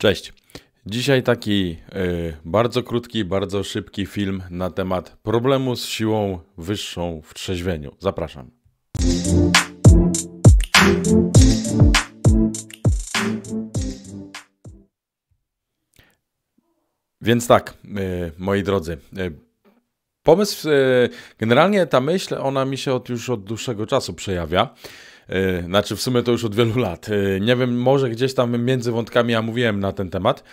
Cześć. Dzisiaj taki y, bardzo krótki, bardzo szybki film na temat problemu z siłą wyższą w trzeźwieniu. Zapraszam. Więc tak, y, moi drodzy, y, pomysł, y, generalnie ta myśl, ona mi się od, już od dłuższego czasu przejawia. E, znaczy w sumie to już od wielu lat. E, nie wiem, może gdzieś tam między wątkami ja mówiłem na ten temat,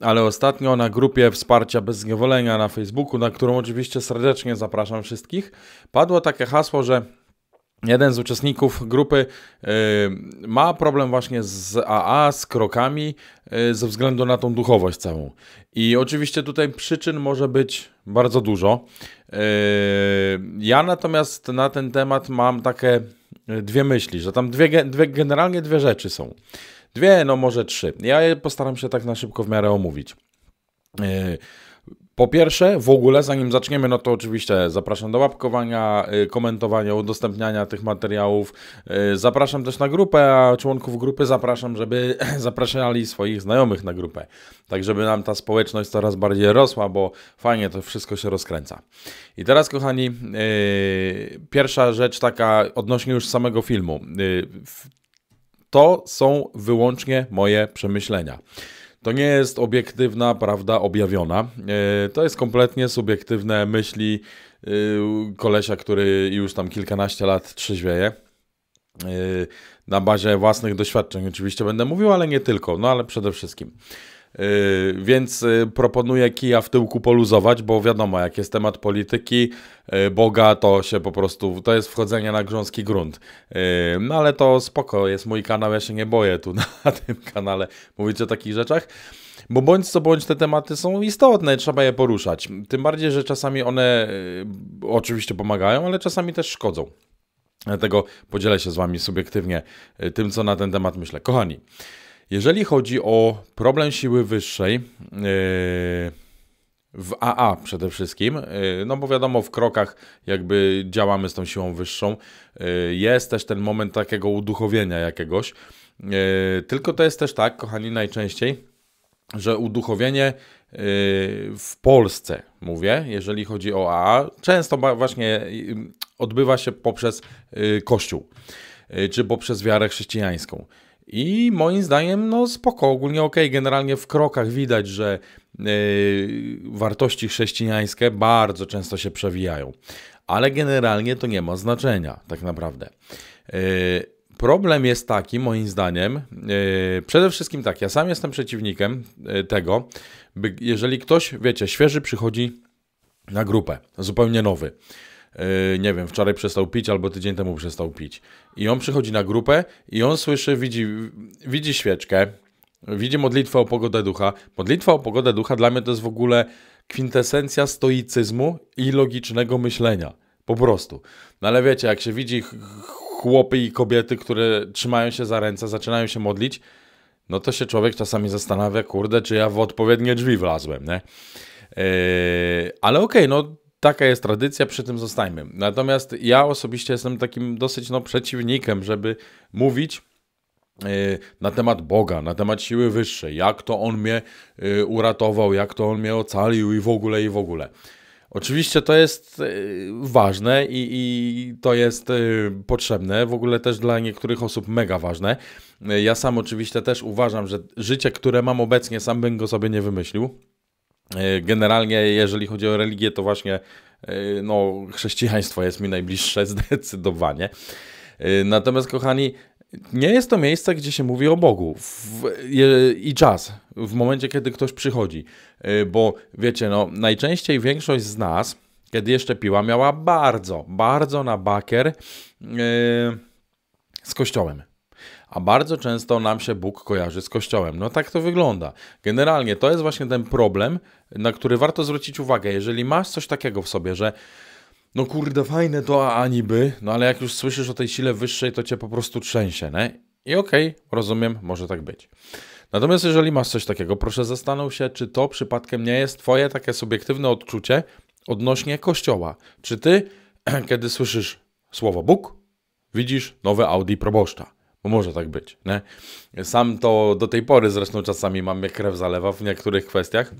ale ostatnio na grupie wsparcia bez zniewolenia na Facebooku, na którą oczywiście serdecznie zapraszam wszystkich, padło takie hasło, że jeden z uczestników grupy e, ma problem właśnie z AA, z krokami, ze względu na tą duchowość całą. I oczywiście tutaj przyczyn może być bardzo dużo. ja natomiast na ten temat mam takie dwie myśli, że tam dwie, dwie, generalnie dwie rzeczy są. Dwie, no może trzy. Ja je postaram się tak na szybko w miarę omówić. Yy, po pierwsze, w ogóle, zanim zaczniemy, no to oczywiście zapraszam do łapkowania, y, komentowania, udostępniania tych materiałów. Y, zapraszam też na grupę, a członków grupy zapraszam, żeby zapraszali swoich znajomych na grupę. Tak, żeby nam ta społeczność coraz bardziej rosła, bo fajnie to wszystko się rozkręca. I teraz, kochani, y, pierwsza rzecz taka odnośnie już samego filmu. to są wyłącznie moje przemyślenia. To nie jest obiektywna prawda objawiona. E, to jest kompletnie subiektywne myśli e, kolesia, który już tam kilkanaście lat trzeźwieje. E, na bazie własnych doświadczeń oczywiście będę mówił, ale nie tylko, no ale przede wszystkim. Y, więc y, proponuję kija w tyłku poluzować, bo wiadomo, jak jest temat polityki, y, Boga, to się po prostu, to jest wchodzenie na grząski grunt. No ale to spoko, jest mój kanał, ja się nie boję tu na tym kanale mówić o takich rzeczach. Bo bądź co bądź te tematy są istotne, trzeba je poruszać. Tym bardziej, że czasami one oczywiście pomagają, ale czasami też szkodzą. Dlatego podzielę się z Wami subiektywnie tym, co na ten temat myślę. Kochani, jeżeli chodzi o problem siły wyższej, e, w AA przede wszystkim, e, no bo wiadomo, w krokach jakby działamy z tą siłą wyższą. E, jest też ten moment takiego uduchowienia jakiegoś. Tylko to jest też tak, kochani, najczęściej, że uduchowienie w Polsce, mówię, jeżeli chodzi o AA, często właśnie odbywa się poprzez Kościół czy poprzez wiarę chrześcijańską. I moim zdaniem, no spoko, ogólnie ok. Generalnie w krokach widać, że yy, wartości chrześcijańskie bardzo często się przewijają, ale generalnie to nie ma znaczenia, tak naprawdę. Yy, problem jest taki, moim zdaniem, yy, przede wszystkim tak, ja sam jestem przeciwnikiem tego, by jeżeli ktoś, wiecie, świeży przychodzi na grupę, zupełnie nowy Yy, nie wiem, wczoraj przestał pić albo tydzień temu przestał pić. I on przychodzi na grupę i on słyszy, widzi, widzi świeczkę, widzi modlitwę o pogodę ducha. Modlitwa o pogodę ducha dla mnie to jest w ogóle kwintesencja stoicyzmu i logicznego myślenia. Po prostu. No ale wiecie, jak się widzi chłopy i kobiety, które trzymają się za ręce, zaczynają się modlić, no to się człowiek czasami zastanawia, kurde, czy ja w odpowiednie drzwi wlazłem, nie? Yy, ale okej, okay, no taka jest tradycja, przy tym zostańmy. Natomiast ja osobiście jestem takim dosyć no, przeciwnikiem, żeby mówić e, na temat Boga, na temat siły wyższej, jak to On mnie e, uratował, jak to On mnie ocalił i w ogóle, i w ogóle. Oczywiście to jest e, ważne i, i, to jest potrzebne, w ogóle też dla niektórych osób mega ważne. Ja sam oczywiście też uważam, że życie, które mam obecnie, sam bym go sobie nie wymyślił E, generalnie, jeżeli chodzi o religię, to właśnie e, no, chrześcijaństwo jest mi najbliższe zdecydowanie. E, natomiast, kochani, nie jest to miejsce, gdzie się mówi o Bogu i czas, w momencie, kiedy ktoś przychodzi. Bo wiecie, no, najczęściej większość z nas, kiedy jeszcze piła, miała bardzo, bardzo na bakier yy, z kościołem a bardzo często nam się Bóg kojarzy z Kościołem. No tak to wygląda. Generalnie to jest właśnie ten problem, na który warto zwrócić uwagę. Jeżeli masz coś takiego w sobie, że no kurde, fajne to, a niby, no ale jak już słyszysz o tej sile wyższej, to cię po prostu trzęsie, nie? I okej, okay, rozumiem, może tak być. Natomiast jeżeli masz coś takiego, proszę zastanów się, czy to przypadkiem nie jest twoje takie subiektywne odczucie odnośnie Kościoła. Czy ty, kiedy słyszysz słowo Bóg, widzisz nowe Audi proboszcza? bo może tak być, nie? Sam to do tej pory zresztą czasami mam jak krew zalewa w niektórych kwestiach.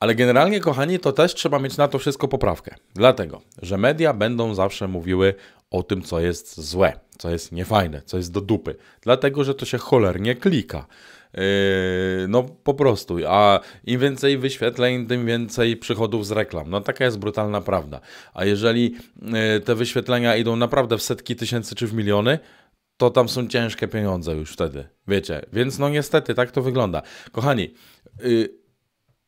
Ale generalnie, kochani, to też trzeba mieć na to wszystko poprawkę. Dlatego, że media będą zawsze mówiły o tym, co jest złe, co jest niefajne, co jest do dupy. Dlatego, że to się cholernie klika. Yy, no po prostu, a im więcej wyświetleń, tym więcej przychodów z reklam. No taka jest brutalna prawda. A jeżeli yy, te wyświetlenia idą naprawdę w setki tysięcy czy w miliony, to tam są ciężkie pieniądze już wtedy, wiecie. Więc no niestety tak to wygląda. Kochani, yy,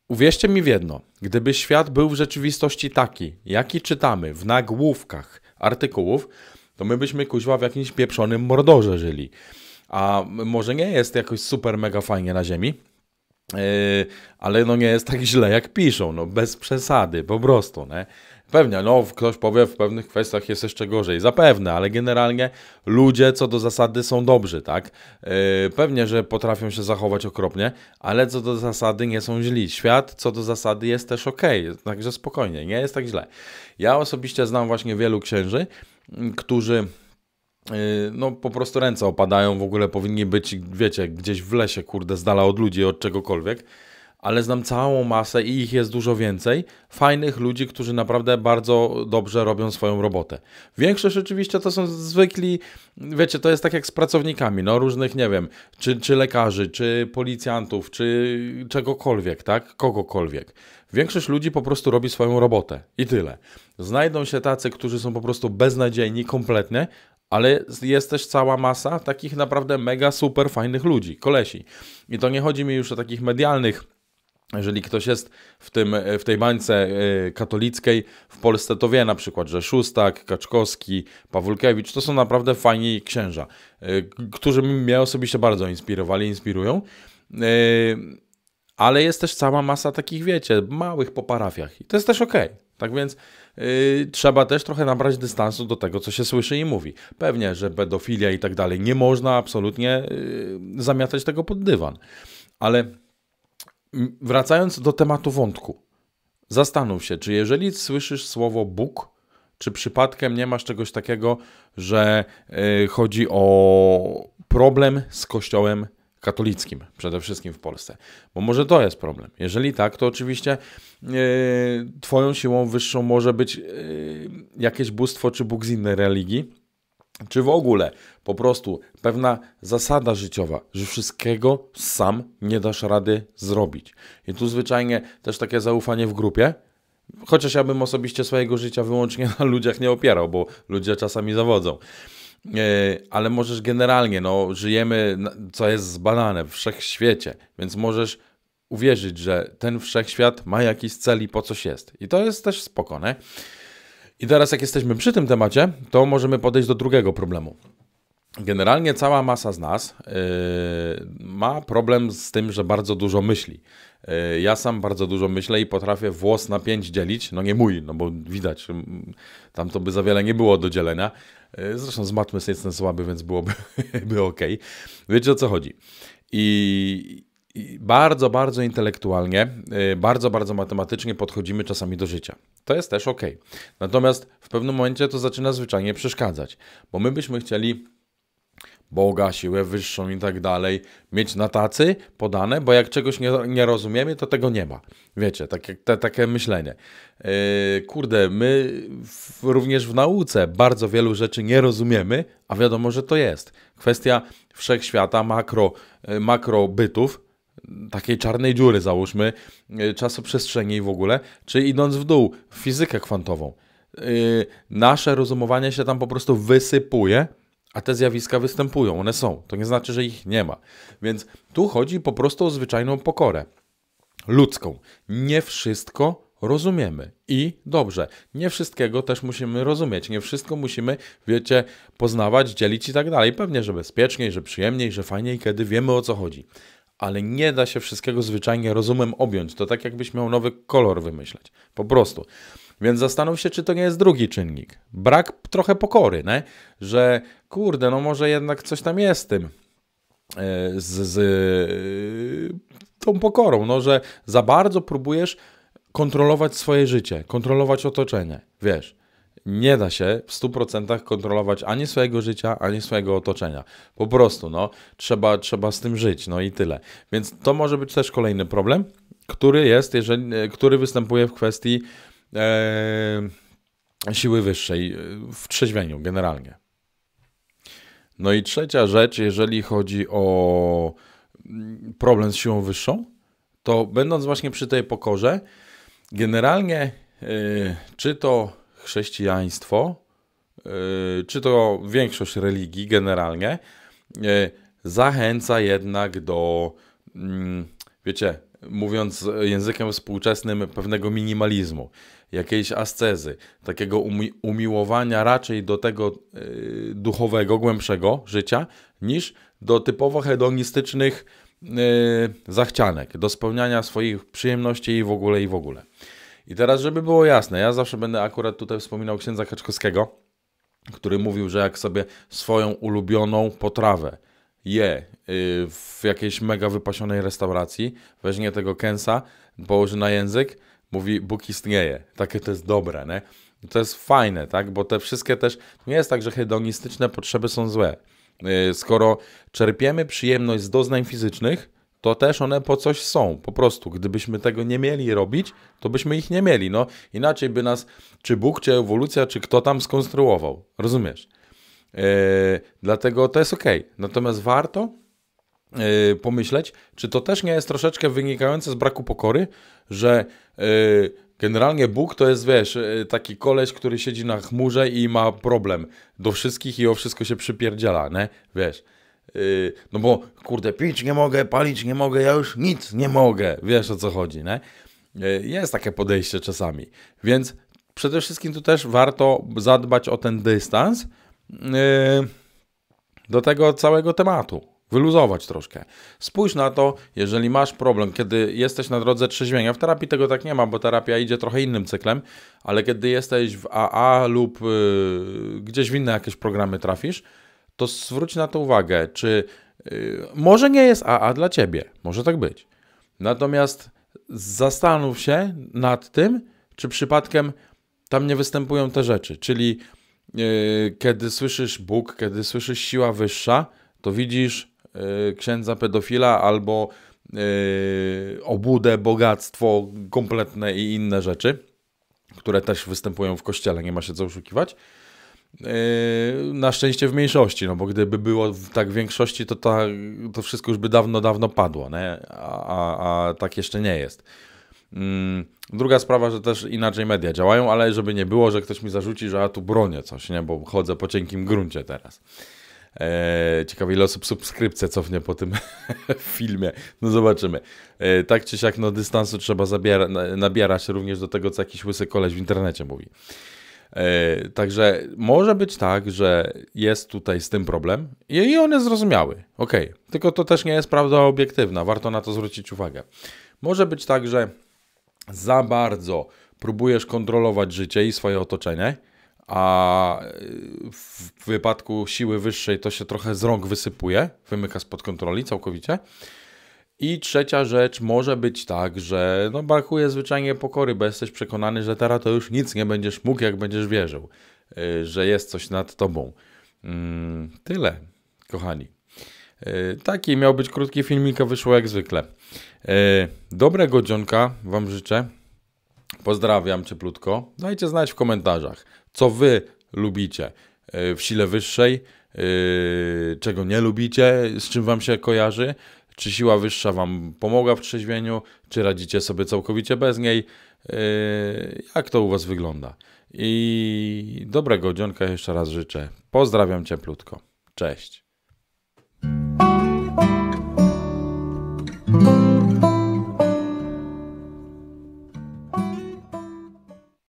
uwierzcie mi w jedno, gdyby świat był w rzeczywistości taki, jaki czytamy w nagłówkach artykułów, to my byśmy kuźwa w jakimś pieprzonym mordorze żyli. A może nie jest jakoś super mega fajnie na ziemi, yy, ale no nie jest tak źle jak piszą, no bez przesady, po prostu, nie? Pewnie, no ktoś powie, w pewnych kwestiach jest jeszcze gorzej, zapewne, ale generalnie ludzie co do zasady są dobrzy, tak? Yy, pewnie, że potrafią się zachować okropnie, ale co do zasady nie są źli. Świat co do zasady jest też ok, także spokojnie, nie jest tak źle. Ja osobiście znam właśnie wielu księży, mm, którzy yy, no po prostu ręce opadają, w ogóle powinni być, wiecie, gdzieś w lesie, kurde, z dala od ludzi, od czegokolwiek ale znam całą masę i ich jest dużo więcej, fajnych ludzi, którzy naprawdę bardzo dobrze robią swoją robotę. Większość oczywiście to są zwykli, wiecie, to jest tak jak z pracownikami, no różnych, nie wiem, czy, czy lekarzy, czy policjantów, czy czegokolwiek, tak, kogokolwiek. Większość ludzi po prostu robi swoją robotę i tyle. Znajdą się tacy, którzy są po prostu beznadziejni kompletnie, ale jest też cała masa takich naprawdę mega super fajnych ludzi, kolesi. I to nie chodzi mi już o takich medialnych jeżeli ktoś jest w, tym, e, w tej bańce e, katolickiej w Polsce, to wie na przykład, że Szustak, Kaczkowski, Pawulkiewicz to są naprawdę fajni księża, e, którzy mnie osobiście bardzo inspirowali, inspirują. Ale jest też cała masa takich, wiecie, małych po parafiach i to jest też okej. Tak więc yy, trzeba też trochę nabrać dystansu do tego, co się słyszy i mówi. Pewnie, że pedofilia i tak dalej, nie można absolutnie yy, zamiatać tego pod dywan. Ale wracając do tematu wątku, zastanów się, czy jeżeli słyszysz słowo Bóg, czy przypadkiem nie masz czegoś takiego, że yy, chodzi o problem z Kościołem katolickim, przede wszystkim w Polsce? Bo może to jest problem. Jeżeli tak, to oczywiście yy, Twoją siłą wyższą może być yy, jakieś bóstwo czy Bóg z innej religii czy w ogóle po prostu pewna zasada życiowa, że wszystkiego sam nie dasz rady zrobić. I tu zwyczajnie też takie zaufanie w grupie, chociaż ja bym osobiście swojego życia wyłącznie na ludziach nie opierał, bo ludzie czasami zawodzą. E, ale możesz generalnie, no, żyjemy, co jest zbadane, w wszechświecie, więc możesz uwierzyć, że ten wszechświat ma jakiś cel i po coś jest. I to jest też spokojne. I teraz, jak jesteśmy przy tym temacie, to możemy podejść do drugiego problemu. Generalnie cała masa z nas yy, ma problem z tym, że bardzo dużo myśli. Yy, ja sam bardzo dużo myślę i potrafię włos na pięć dzielić. No nie mój, no bo widać, tam to by za wiele nie było do dzielenia. Yy, zresztą z matmy jestem słaby, więc byłoby by ok. Wiecie o co chodzi. I, bardzo, bardzo intelektualnie, y, bardzo, bardzo matematycznie podchodzimy czasami do życia. To jest też ok. Natomiast w pewnym momencie to zaczyna zwyczajnie przeszkadzać, bo my byśmy chcieli Boga, siłę wyższą i tak dalej, mieć na tacy podane, bo jak czegoś nie, nie rozumiemy, to tego nie ma. Wiecie, takie, te, takie myślenie. Yy, kurde, my w, również w nauce bardzo wielu rzeczy nie rozumiemy, a wiadomo, że to jest. Kwestia wszechświata, makro, yy, makrobytów, takiej czarnej dziury, załóżmy, y, czasoprzestrzeni i w ogóle, czy idąc w dół, w fizykę kwantową. Y, nasze rozumowanie się tam po prostu wysypuje, a te zjawiska występują, one są. To nie znaczy, że ich nie ma. Więc tu chodzi po prostu o zwyczajną pokorę ludzką. Nie wszystko rozumiemy. I dobrze, nie wszystkiego też musimy rozumieć, nie wszystko musimy, wiecie, poznawać, dzielić i tak dalej. Pewnie, że bezpieczniej, że przyjemniej, że fajniej, kiedy wiemy o co chodzi ale nie da się wszystkiego zwyczajnie rozumem objąć. To tak jakbyś miał nowy kolor wymyśleć. Po prostu. Więc zastanów się, czy to nie jest drugi czynnik. Brak trochę pokory, ne? że kurde, no może jednak coś tam jest z tym. E, z, z e, tą pokorą, no, że za bardzo próbujesz kontrolować swoje życie, kontrolować otoczenie, wiesz nie da się w 100% kontrolować ani swojego życia, ani swojego otoczenia. Po prostu, no, trzeba, trzeba z tym żyć, no i tyle. Więc to może być też kolejny problem, który jest, jeżeli, e, który występuje w kwestii e, siły wyższej, e, w trzeźwieniu generalnie. No i trzecia rzecz, jeżeli chodzi o mm, problem z siłą wyższą, to będąc właśnie przy tej pokorze, generalnie e, czy to chrześcijaństwo, e, czy to większość religii generalnie, e, zachęca jednak do, mm, wiecie, mówiąc językiem współczesnym, pewnego minimalizmu, jakiejś ascezy, takiego umiłowania raczej do tego e, duchowego, głębszego życia, niż do typowo hedonistycznych zachcianek, do spełniania swoich przyjemności i w ogóle, i w ogóle. I teraz, żeby było jasne, ja zawsze będę akurat tutaj wspominał księdza Kaczkowskiego, który mówił, że jak sobie swoją ulubioną potrawę je y, w jakiejś mega wypasionej restauracji, weźmie tego kęsa, położy na język, mówi Bóg istnieje, takie to jest dobre, nie? I to jest fajne, tak? Bo te wszystkie też, nie jest tak, że hedonistyczne potrzeby są złe. Y, skoro czerpiemy przyjemność z doznań fizycznych, to też one po coś są. Po prostu, gdybyśmy tego nie mieli robić, to byśmy ich nie mieli. No, inaczej by nas, czy Bóg, czy ewolucja, czy kto tam skonstruował. Rozumiesz? Yy, dlatego to jest ok. Natomiast warto yy, pomyśleć, czy to też nie jest troszeczkę wynikające z braku pokory, że yy, generalnie Bóg to jest, wiesz, taki koleś, który siedzi na chmurze i ma problem do wszystkich i o wszystko się przypierdziela, nie? Wiesz. Yy, no bo kurde, pić nie mogę, palić nie mogę, ja już nic nie mogę. Wiesz o co chodzi, nie? Yy, jest takie podejście czasami. Więc przede wszystkim tu też warto zadbać o ten dystans yy, do tego całego tematu. Wyluzować troszkę. Spójrz na to, jeżeli masz problem, kiedy jesteś na drodze trzeźwienia. W terapii tego tak nie ma, bo terapia idzie trochę innym cyklem, ale kiedy jesteś w AA lub gdzieś w inne jakieś programy trafisz, to zwróć na to uwagę, czy yy, może nie jest AA dla ciebie, może tak być. Natomiast zastanów się nad tym, czy przypadkiem tam nie występują te rzeczy, czyli yy, kiedy słyszysz Bóg, kiedy słyszysz siła wyższa, to widzisz yy, księdza pedofila albo y, obudę, bogactwo kompletne i inne rzeczy, które też występują w kościele, nie ma się co oszukiwać. Yy, na szczęście w mniejszości, no bo gdyby było tak w większości, to ta, to wszystko już by dawno, dawno padło, nie? A, a, a tak jeszcze nie jest. Mm, druga sprawa, że też inaczej media działają, ale żeby nie było, że ktoś mi zarzuci, że ja tu bronię coś, nie? Bo chodzę po cienkim gruncie teraz. Eee, ciekawe ile osób subskrypcję cofnie po tym filmie. No zobaczymy. Eee, tak czy siak, no dystansu trzeba zabiera, nabierać również do tego, co jakiś łysy koleś w internecie mówi. E, także może być tak, że jest tutaj z tym problem i one jest zrozumiały. ok, tylko to też nie jest prawda obiektywna, warto na to zwrócić uwagę. Może być tak, że za bardzo próbujesz kontrolować życie i swoje otoczenie, a e, w wypadku siły wyższej to się trochę z rąk wysypuje, wymyka spod kontroli całkowicie. I trzecia rzecz, może być tak, że no brakuje zwyczajnie pokory, bo jesteś przekonany, że teraz to już nic nie będziesz mógł, jak będziesz wierzył, y, że jest coś nad tobą. Mm, tyle, kochani. Y, taki miał być krótki filmik, a wyszło jak zwykle. Y, dobrego dzionka Wam życzę. Pozdrawiam cieplutko. Dajcie znać w komentarzach, co Wy lubicie w sile wyższej, czego nie lubicie, z czym Wam się kojarzy. Czy siła wyższa Wam pomogła w trzeźwieniu, czy radzicie sobie całkowicie bez niej? Yy, jak to u Was wygląda? I dobrego dzionka jeszcze raz życzę. Pozdrawiam cieplutko. Cześć.